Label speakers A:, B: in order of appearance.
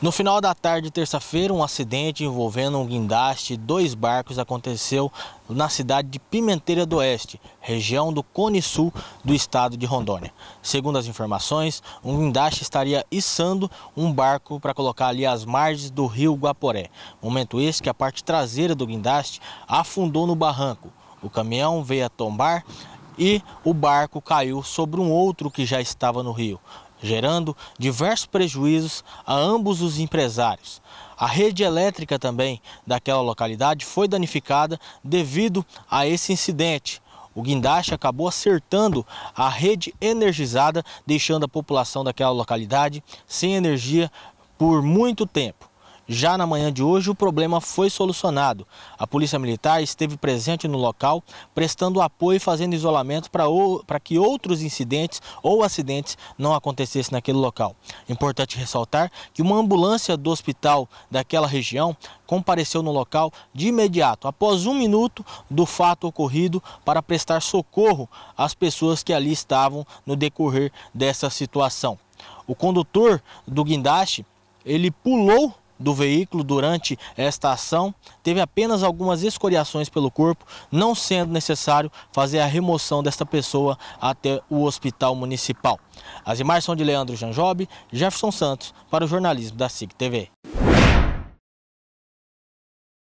A: No final da tarde de terça-feira, um acidente envolvendo um guindaste e dois barcos aconteceu na cidade de Pimenteira do Oeste, região do Cone Sul do estado de Rondônia. Segundo as informações, um guindaste estaria içando um barco para colocar ali as margens do rio Guaporé. Momento esse que a parte traseira do guindaste afundou no barranco. O caminhão veio a tombar e o barco caiu sobre um outro que já estava no rio gerando diversos prejuízos a ambos os empresários. A rede elétrica também daquela localidade foi danificada devido a esse incidente. O guindaste acabou acertando a rede energizada, deixando a população daquela localidade sem energia por muito tempo. Já na manhã de hoje, o problema foi solucionado. A Polícia Militar esteve presente no local, prestando apoio e fazendo isolamento para que outros incidentes ou acidentes não acontecessem naquele local. Importante ressaltar que uma ambulância do hospital daquela região compareceu no local de imediato, após um minuto do fato ocorrido, para prestar socorro às pessoas que ali estavam no decorrer dessa situação. O condutor do guindaste, ele pulou do veículo durante esta ação teve apenas algumas escoriações pelo corpo, não sendo necessário fazer a remoção desta pessoa até o hospital municipal. As imagens são de Leandro Janjob, Jefferson Santos, para o jornalismo da SIC TV.